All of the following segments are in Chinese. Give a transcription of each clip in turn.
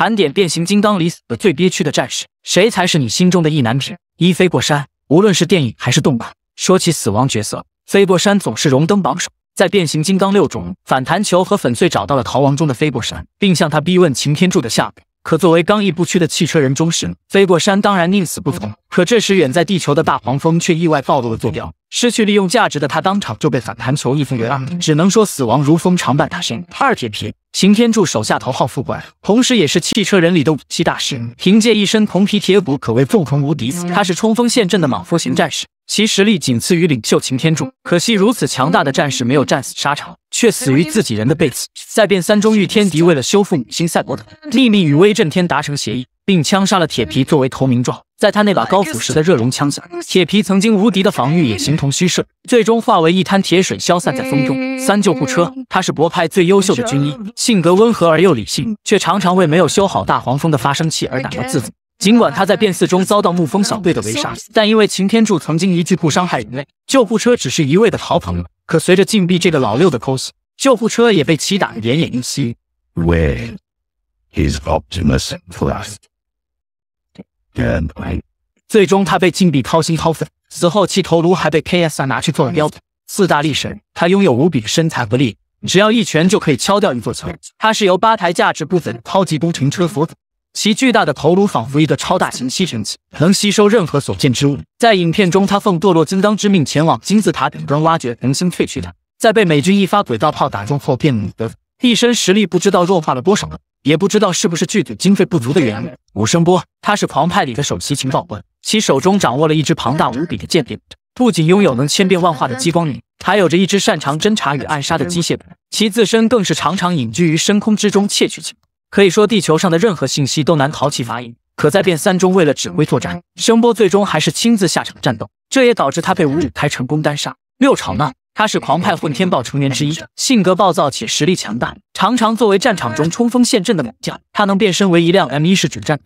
盘点变形金刚里死的最憋屈的战士，谁才是你心中的意难平？一飞过山，无论是电影还是动漫，说起死亡角色，飞过山总是荣登榜首。在变形金刚六中，反弹球和粉碎找到了逃亡中的飞过山，并向他逼问擎天柱的下落。可作为刚毅不屈的汽车人忠士，飞过山当然宁死不从。可这时远在地球的大黄蜂却意外暴露了坐标，失去利用价值的他当场就被反弹球一分为二。只能说死亡如风常伴他身。二铁皮，擎天柱手下头号副官，同时也是汽车人里的武器大师，凭借一身铜皮铁骨，可谓纵横无敌。他是冲锋陷阵的莽夫型战士，其实力仅次于领袖擎天柱。可惜如此强大的战士没有战死沙场。却死于自己人的背刺。在变三中，御天敌为了修复母星赛博特，秘密与威震天达成协议，并枪杀了铁皮作为投名状。在他那把高腐蚀的热熔枪下，铁皮曾经无敌的防御也形同虚设，最终化为一滩铁水消散在风中。三救护车，他是博派最优秀的军医，性格温和而又理性，却常常为没有修好大黄蜂的发声器而感到自责。尽管他在变四中遭到木蜂小队的围杀，但因为擎天柱曾经一句不伤害人类，救护车只是一味的逃跑可随着禁闭这个老六的 cos，救护车也被其打得奄奄一息。When his o p t i m u s m r a s h e d e a d 最终他被禁闭掏心掏肺，死后其头颅还被 K.S.R 拿去做了标本。四大力神，他拥有无比身材和力，只要一拳就可以敲掉一座城。他是由八台价值不菲的超级工程车所。其巨大的头颅仿佛一个超大型吸尘器，能吸收任何所见之物。在影片中，他奉堕落金刚之命前往金字塔顶端挖掘恒星褪去的，在被美军一发轨道炮打中后，变得一身实力不知道弱化了多少了，也不知道是不是剧组经费不足的原因。武生波，他是狂派里的首席情报官，其手中掌握了一支庞大无比的间谍，不仅拥有能千变万化的激光弩，还有着一支擅长侦察与暗杀的机械狗，其自身更是常常隐居于深空之中窃取情报。可以说，地球上的任何信息都难逃其法眼。可在变三中，为了指挥作战，声波最终还是亲自下场战斗，这也导致他被五指开成功单杀。六吵呢，他是狂派混天豹成员之一，性格暴躁且实力强大，常常作为战场中冲锋陷阵的猛将。他能变身为一辆 M 一式主战。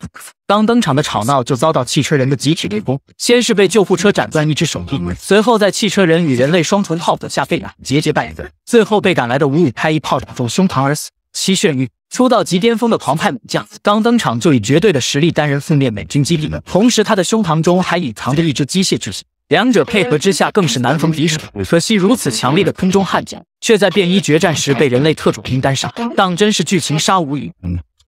刚登场的吵闹就遭到汽车人的集体围攻，先是被救护车斩断一只手臂，随后在汽车人与人类双重炮的下被打节节败退，最后被赶来的五五开一炮打中胸膛而死。七眩晕。出道即巅峰的狂派猛将，刚登场就以绝对的实力单人覆灭美军基地，同时他的胸膛中还隐藏着一支机械巨型。两者配合之下更是难逢敌手。可惜如此强力的空中悍将，却在便衣决战时被人类特种兵单杀，当真是剧情杀无语。